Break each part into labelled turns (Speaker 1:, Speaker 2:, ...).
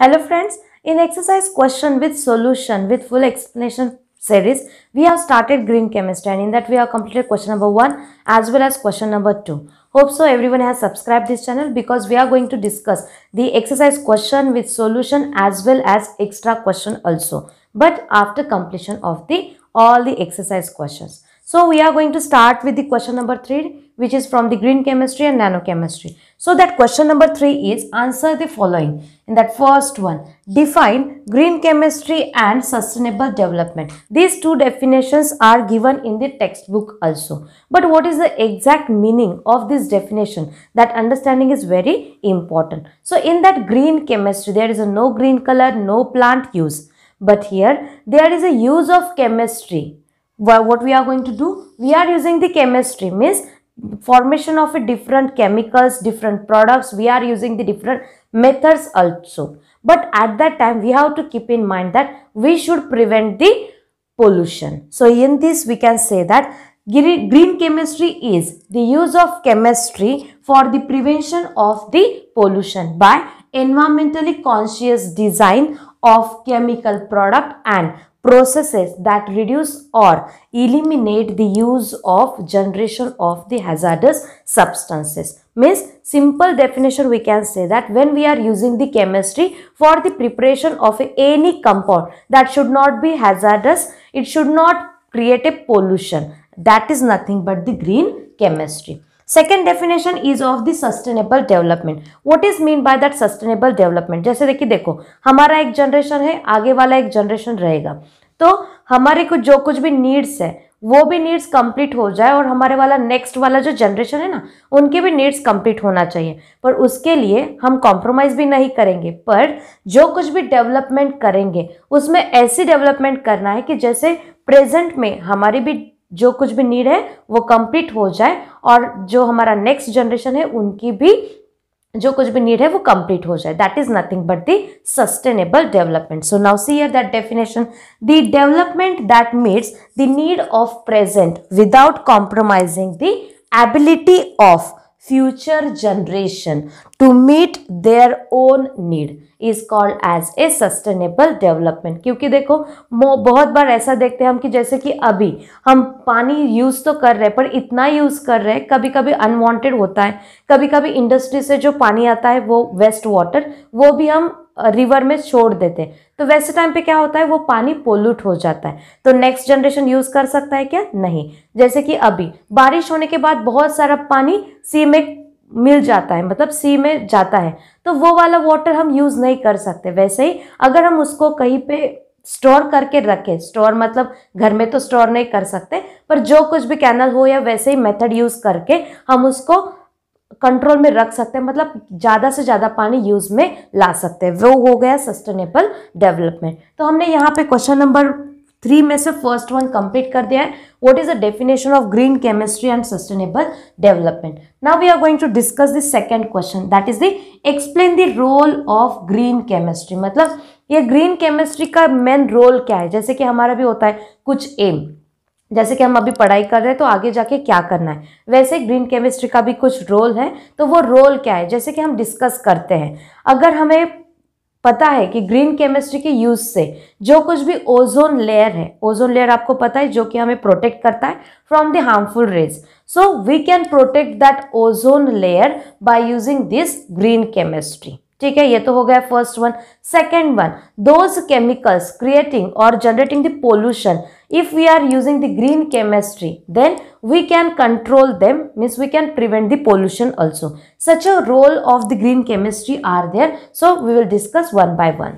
Speaker 1: Hello friends, in exercise question with solution with full explanation series, we have started green chemistry and in that we have completed question number 1 as well as question number 2. Hope so everyone has subscribed this channel because we are going to discuss the exercise question with solution as well as extra question also but after completion of the all the exercise questions. So we are going to start with the question number 3 which is from the green chemistry and nanochemistry. So that question number 3 is answer the following. In that first one, define green chemistry and sustainable development. These two definitions are given in the textbook also. But what is the exact meaning of this definition? That understanding is very important. So in that green chemistry, there is a no green color, no plant use. But here, there is a use of chemistry. What we are going to do? We are using the chemistry means formation of different chemicals, different products, we are using the different methods also. But at that time, we have to keep in mind that we should prevent the pollution. So, in this, we can say that green chemistry is the use of chemistry for the prevention of the pollution by environmentally conscious design of chemical product and processes that reduce or eliminate the use of generation of the hazardous substances. Means simple definition we can say that when we are using the chemistry for the preparation of any compound that should not be hazardous, it should not create a pollution. That is nothing but the green chemistry. Second definition is of the sustainable development what is mean by that sustainable development जैसे देखिए देखो हमारा एक generation है आगे वाला एक generation रहेगा तो हमारे को जो कुछ भी नीड्स है वो भी नीड्स कंप्लीट हो जाए और हमारे वाला नेक्स्ट वाला जो जनरेशन है ना उनके भी नीड्स कंप्लीट होना चाहिए पर उसके लिए हम कॉम्प्रोमाइज़ भी नहीं करेंगे पर जो कुछ भी डेवलपमेंट करेंगे उसमें ऐसी डेवलपमेंट करना है कि जैसे प्रेजेंट में हमारी भी जो कुछ भी नीड है वो कंप्लीट हो जाए और जो हमारा नेक्स्ट जनरेशन है उनकी भी जो कुछ भी नीड है वो कंप्लीट हो जाए that is nothing but the sustainable development so now see here that definition the development that meets the need of present without compromising the ability of future generation to meet their own need is called as a sustainable development क्योंकि देखो बहुत बार ऐसा देखते हैं हम कि जैसे कि अभी हम पानी यूज़ तो कर रहे हैं पर इतना यूज़ कर रहे हैं कभी कभी अनवांटेड होता है कभी कभी इंडस्ट्री से जो पानी आता है वो वेस्ट वाटर वो भी हम रिवर में छोड़ देते हैं तो वैसे टाइम पे क्या होता है वो पानी पोल्यूट हो जाता है तो नेक्स्ट जनरेशन यूज़ कर सकता है क्या नहीं जैसे कि अभी बारिश होने के बाद बहुत सारा पानी सी में मिल जाता है मतलब सी में जाता है तो वो वाला वाटर हम यूज़ नहीं कर सकते वैसे ही अगर हम उसको कहीं पे स्टोर करके रखें स्टोर मतलब घर में तो स्टोर नहीं कर सकते पर जो कुछ भी कैनल हो या वैसे ही मेथड यूज़ करके हम उसको कंट्रोल में रख सकते हैं मतलब ज़्यादा से ज़्यादा पानी यूज़ में ला सकते हैं वो हो गया सस्टेनेबल डेवलपमेंट तो हमने यहाँ पे क्वेश्चन नंबर थ्री में से फर्स्ट वन कंप्लीट कर दिया है what is the definition of green chemistry and sustainable development now we are going to discuss the second question that is the explain the role of green chemistry मतलब ये green chemistry का main role क्या है जैसे कि हमारा भी होता है कुछ एम जैसे कि हम अभी पढ़ाई कर रहे हैं तो आगे जाके क्या करना है वैसे ग्रीन केमिस्ट्री का भी कुछ रोल है तो वो रोल क्या है जैसे कि हम डिस्कस करते हैं अगर हमें पता है कि ग्रीन केमिस्ट्री के यूज़ से जो कुछ भी ओजोन लेयर है ओजोन लेयर आपको पता है जो कि हमें प्रोटेक्ट करता है from the harmful rays so we can protect that ozone layer by using this green chemistry ठीक है ये तो हो गया first one second one those chemicals creating और generating the pollution if we are using the green chemistry then we can control them means we can prevent the pollution also such a role of the green chemistry are there so we will discuss one by one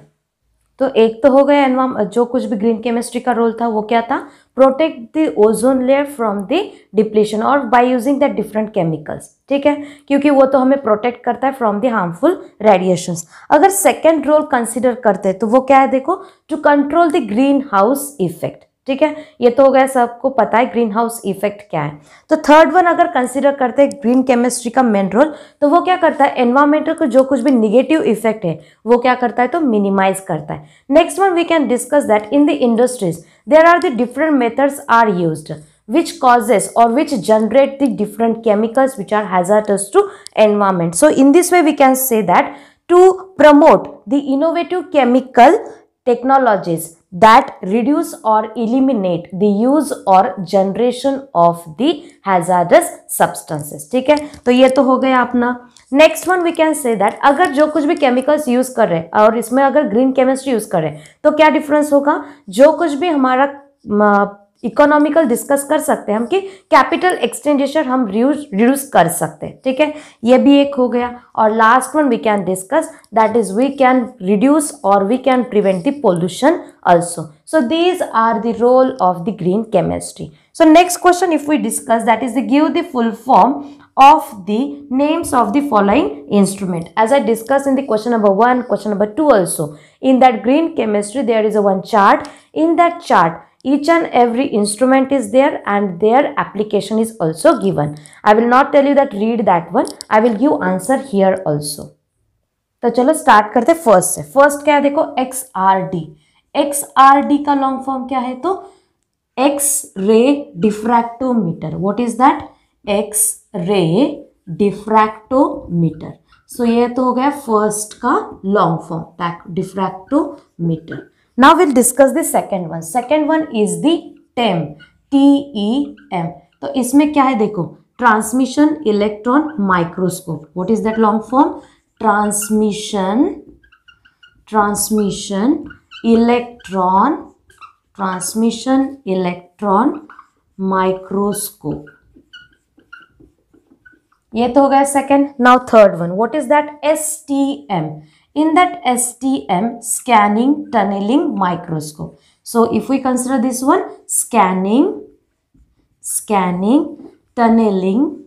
Speaker 1: तो एक तो हो गया एनवाम जो कुछ भी green chemistry का role था वो क्या था protect the ozone layer from the depletion और by using the different chemicals ठीक है क्योंकि वो तो हमें प्रोटेक्ट करता है फ्रॉम द हार्मफुल रेडिएशंस अगर सेकेंड रोल कंसिडर करते हैं तो वो क्या है देखो to control the greenhouse effect ठीक है ये तो हो गया सबको पता है ग्रीन हाउस इफेक्ट क्या है तो थर्ड वन अगर कंसिडर करते हैं ग्रीन केमिस्ट्री का मेन रोल तो वो क्या करता है एनवायरमेंटल को जो कुछ भी निगेटिव इफेक्ट है वो क्या करता है तो मिनिमाइज करता है next one we can discuss that in the industries there are the different methods are use which causes और which generate the different chemicals which are hazardous to environment so in this way we can say that to promote the innovative chemical technologies that reduce or eliminate the use or generation of the hazardous substances ठीक है तो ये तो हो गया अपना next one we can say that अगर जो कुछ भी केमिकल्स यूज कर रहे हैं और इसमें अगर ग्रीन केमिस्ट्री यूज कर रहे हैं तो क्या डिफरेंस होगा जो कुछ भी हमारा इकोनॉमिकल डिस्कस कर सकते हैं हम कि कैपिटल एक्सटेंडिशर हम रिड्यूस कर सकते हैं ठीक है ये भी एक हो गया और last one we can discuss that is we can reduce और we can prevent the pollution also so these are the role of the green chemistry so next question if we discuss that is the give the full form of the names of the following instrument as I discuss in the question number one question number two also in that green chemistry there is a one chart in that chart each and every instrument is there and their application is also given. I will not tell you that read that one. I will give answer here also. तो चलो start करते first से first क्या है देखो X R D X R D का long form क्या है तो X ray diffractometer what is that X ray diffractometer so ये तो हो गया फर्स्ट का long form diffractometer Now we'll discuss the second one. Second one is the TEM. T E M. तो इसमें क्या है देखो transmission electron microscope what is that long form transmission transmission electron transmission electron microscope ये तो हो गया second now third one what is that S T M in that STM scanning tunneling microscope. So if we consider this one scanning, scanning, tunneling,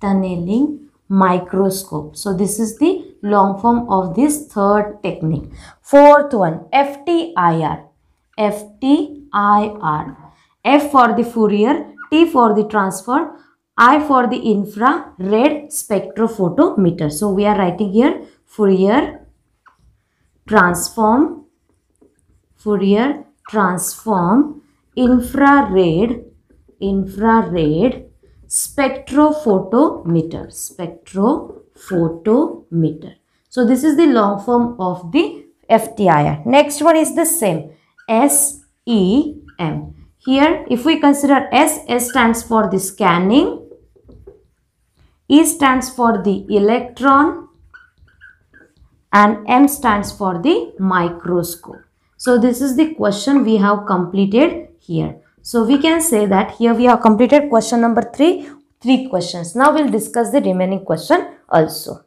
Speaker 1: tunneling microscope. So this is the long form of this third technique. Fourth one FTIR, FTIR. F for the Fourier, T for the transfer, I for the infrared spectrophotometer. So we are writing here Fourier transform, Fourier transform, infrared, infrared, spectrophotometer, spectrophotometer. So this is the long form of the FTIR. Next one is the same, SEM. Here, if we consider S, S stands for the scanning, E stands for the electron, and M stands for the microscope. So this is the question we have completed here. So we can say that here we have completed question number 3, 3 questions. Now we'll discuss the remaining question also.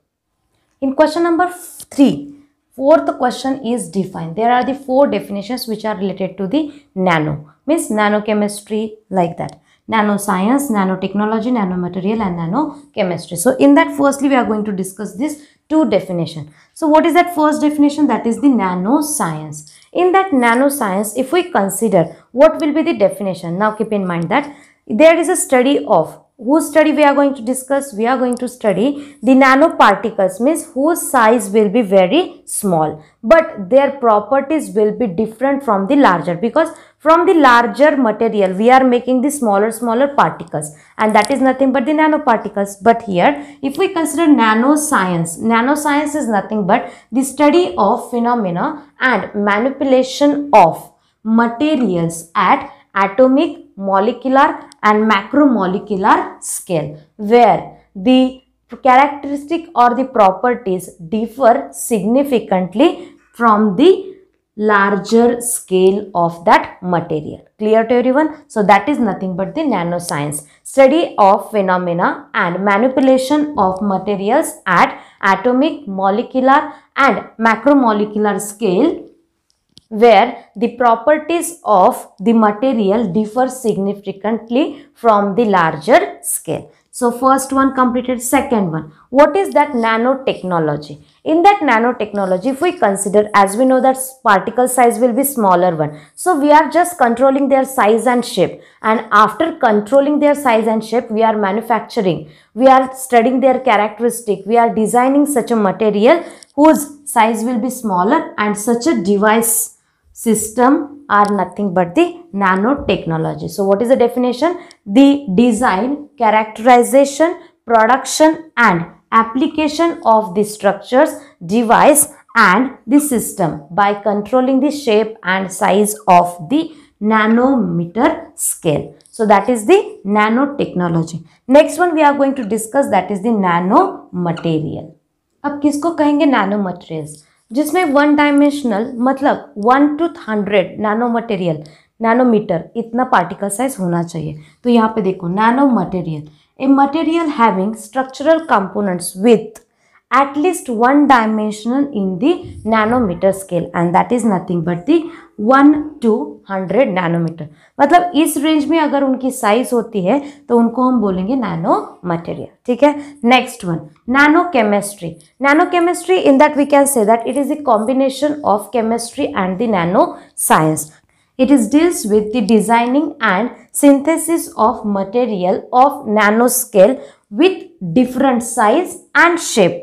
Speaker 1: In question number 3, fourth question is defined. There are the four definitions which are related to the nano, means nanochemistry like that. Nanoscience, nanotechnology, nanomaterial and nanochemistry. So in that firstly we are going to discuss this two definition. So what is that first definition? That is the nanoscience. In that nanoscience, if we consider what will be the definition, now keep in mind that there is a study of whose study we are going to discuss we are going to study the nanoparticles means whose size will be very small but their properties will be different from the larger because from the larger material, we are making the smaller, smaller particles and that is nothing but the nanoparticles. But here, if we consider nanoscience, nanoscience is nothing but the study of phenomena and manipulation of materials at atomic, molecular and macromolecular scale where the characteristic or the properties differ significantly from the larger scale of that material. Clear to everyone? So that is nothing but the nanoscience. Study of phenomena and manipulation of materials at atomic, molecular and macromolecular scale where the properties of the material differ significantly from the larger scale. So first one completed, second one. What is that nanotechnology? In that nanotechnology, if we consider, as we know that particle size will be smaller one. So we are just controlling their size and shape. And after controlling their size and shape, we are manufacturing. We are studying their characteristic. We are designing such a material whose size will be smaller and such a device system are nothing but the nanotechnology. So what is the definition? The design, characterization, production and application of the structures, device and the system by controlling the shape and size of the nanometer scale. So that is the nanotechnology. Next one we are going to discuss that is the nanomaterial. अब किसको कहेंगे nanomaterials जिसमें one dimensional मतलब one two hundred nanomaterial nanometre इतना particle size होना चाहिए तो यहाँ पे देखो nanomaterial a material having structural components with at least one dimensional in the nanometer scale and that is nothing but the 1 to 100 nanometer. मतलब इस range में अगर उनकी साइज होती है तो उनको हम बोलेंगे नैनो मटेरियल ठीक है next one nanochemistry nanochemistry in that we can say that it is a combination of chemistry and the nano It is deals with the designing and synthesis of material of nanoscale with different size and shape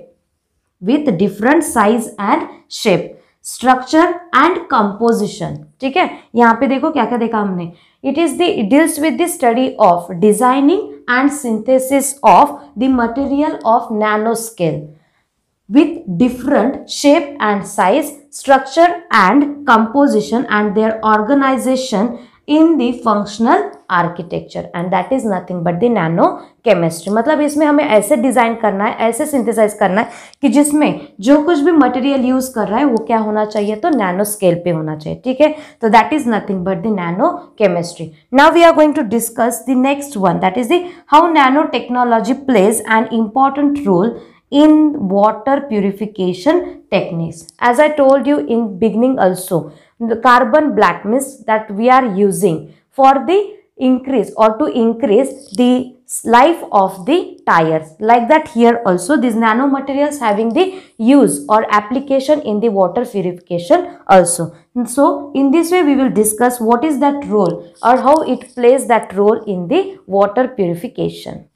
Speaker 1: with different size and shape structure and composition ठीक है यहाँ पे देखो क्या क्या देखा it is the it deals with the study of designing and synthesis of the material of nanoscale with different shape and size structure and composition and their organization in the functional architecture and that is nothing but the nanochemistry मतलब इसमें हमें ऐसे design करना है ऐसे synthesise करना है कि जिसमें जो कुछ भी मटेरियल यूज़ कर रहा है वो क्या होना चाहिए तो नैनो स्केल पे होना चाहिए ठीक है तो that is nothing but the nanochemistry now we are going to discuss the next one that is the how nanotechnology plays an important role in water purification techniques as I told you in beginning also the carbon black mist that we are using for the increase or to increase the life of the tires like that here also these nanomaterials having the use or application in the water purification also and so in this way we will discuss what is that role or how it plays that role in the water purification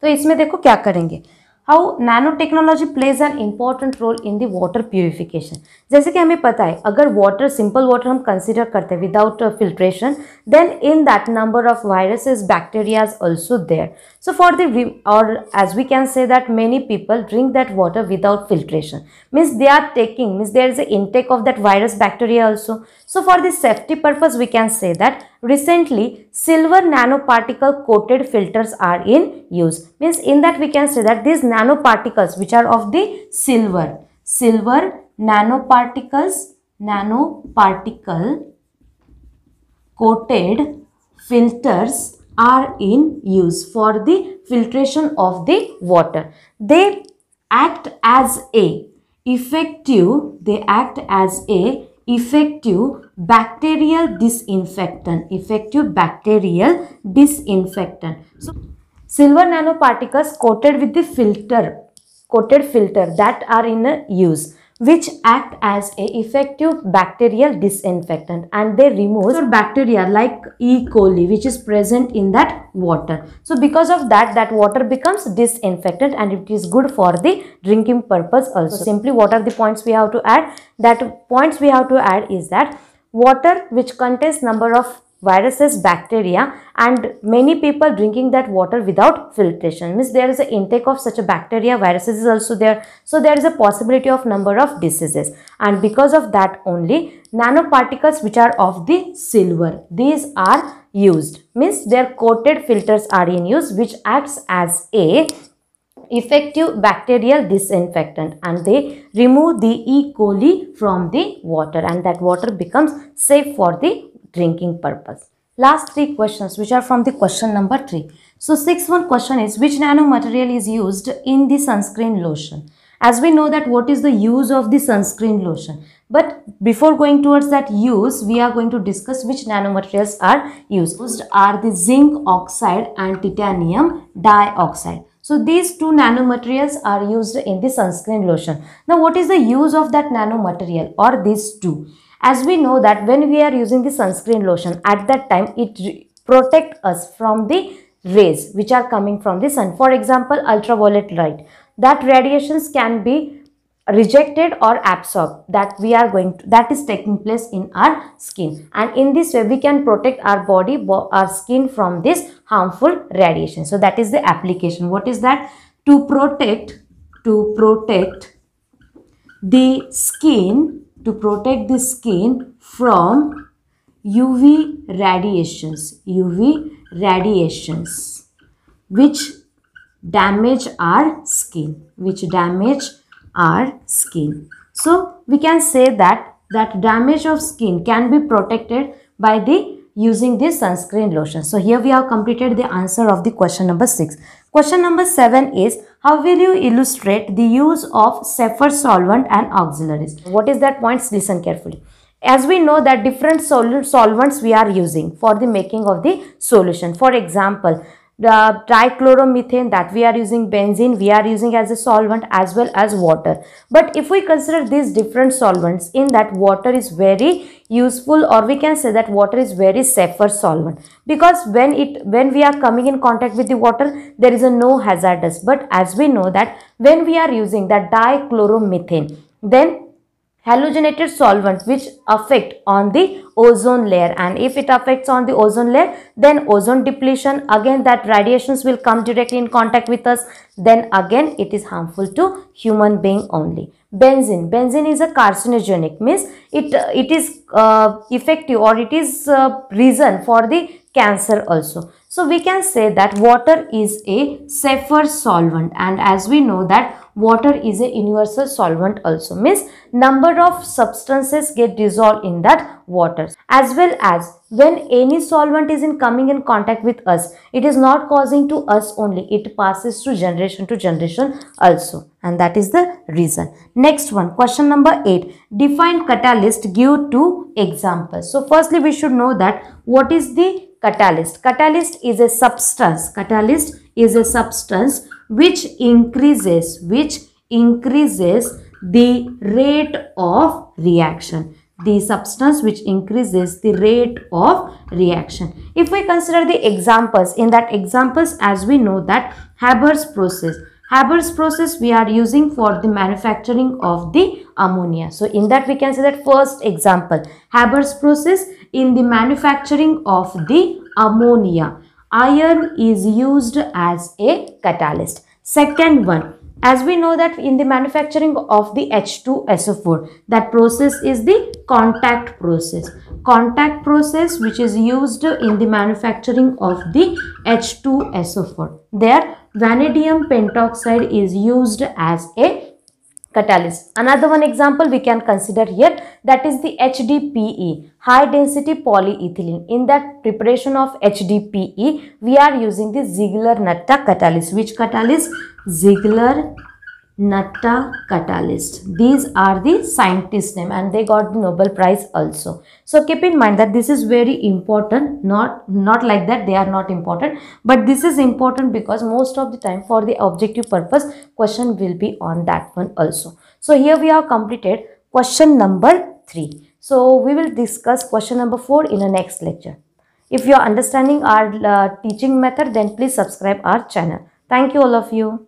Speaker 1: so इसमें देखो क्या करेंगे how nanotechnology plays an important role in the water purification जैसे कि हमें पता है अगर वाटर सिंपल वाटर हम कंसिडर करते हैं without filtration then in that number of viruses bacterias also there so for the और as we can say that many people drink that water without filtration means they are taking means there is a intake of that virus bacteria also so for this safety purpose we can say that Recently, silver nanoparticle coated filters are in use. Means in that we can say that these nanoparticles which are of the silver, silver nanoparticles, nanoparticle coated filters are in use for the filtration of the water. They act as a effective, they act as a effective bacterial disinfectant effective bacterial disinfectant so silver nanoparticles coated with the filter coated filter that are in use which act as a effective bacterial disinfectant and they remove bacteria like E. coli which is present in that water. So because of that that water becomes disinfectant and it is good for the drinking purpose also. So simply what are the points we have to add? That points we have to add is that water which contains number of viruses, bacteria and many people drinking that water without filtration means there is an intake of such a bacteria, viruses is also there. So there is a possibility of number of diseases and because of that only nanoparticles which are of the silver, these are used means their coated filters are in use which acts as a effective bacterial disinfectant and they remove the E. coli from the water and that water becomes safe for the drinking purpose. Last three questions which are from the question number 3. So sixth one question is which nanomaterial is used in the sunscreen lotion? As we know that what is the use of the sunscreen lotion? But before going towards that use, we are going to discuss which nanomaterials are used. are the zinc oxide and titanium dioxide. So these two nanomaterials are used in the sunscreen lotion. Now what is the use of that nanomaterial or these two? As we know that when we are using the sunscreen lotion at that time it protect us from the rays which are coming from the sun. For example ultraviolet light that radiations can be rejected or absorbed that we are going to that is taking place in our skin and in this way we can protect our body our skin from this harmful radiation so that is the application what is that to protect to protect the skin to protect the skin from uv radiations uv radiations which damage our skin which damage our skin. So we can say that that damage of skin can be protected by the using this sunscreen lotion. So here we have completed the answer of the question number 6. Question number 7 is how will you illustrate the use of safer solvent and auxiliaries? What is that points? Listen carefully. As we know that different sol solvents we are using for the making of the solution. For example, the trichloromethane that we are using benzene we are using as a solvent as well as water but if we consider these different solvents in that water is very useful or we can say that water is very safer solvent because when it when we are coming in contact with the water there is a no hazardous but as we know that when we are using that dichloromethane then halogenated solvents which affect on the ozone layer and if it affects on the ozone layer then ozone depletion again that radiations will come directly in contact with us then again it is harmful to human being only benzene benzene is a carcinogenic means it it is uh, effective or it is uh, reason for the cancer also so we can say that water is a safer solvent and as we know that water is a universal solvent also means number of substances get dissolved in that water as well as when any solvent is in coming in contact with us it is not causing to us only it passes through generation to generation also and that is the reason next one question number 8 define catalyst give two examples so firstly we should know that what is the catalyst catalyst is a substance catalyst is a substance which increases, which increases the rate of reaction. The substance which increases the rate of reaction. If we consider the examples, in that examples as we know that Haber's process. Haber's process we are using for the manufacturing of the ammonia. So in that we can say that first example, Haber's process in the manufacturing of the ammonia. Iron is used as a catalyst. Second one, as we know that in the manufacturing of the H2SO4, that process is the contact process. Contact process which is used in the manufacturing of the H2SO4. There, vanadium pentoxide is used as a catalyst. Another one example we can consider here that is the HDPE, high density polyethylene. In that preparation of HDPE, we are using the Ziegler-Natta catalyst. Which catalyst? Ziegler Natta catalyst. These are the scientists' name and they got the Nobel Prize also. So keep in mind that this is very important. Not, not like that they are not important. But this is important because most of the time for the objective purpose question will be on that one also. So here we have completed question number 3. So we will discuss question number 4 in the next lecture. If you are understanding our uh, teaching method then please subscribe our channel. Thank you all of you.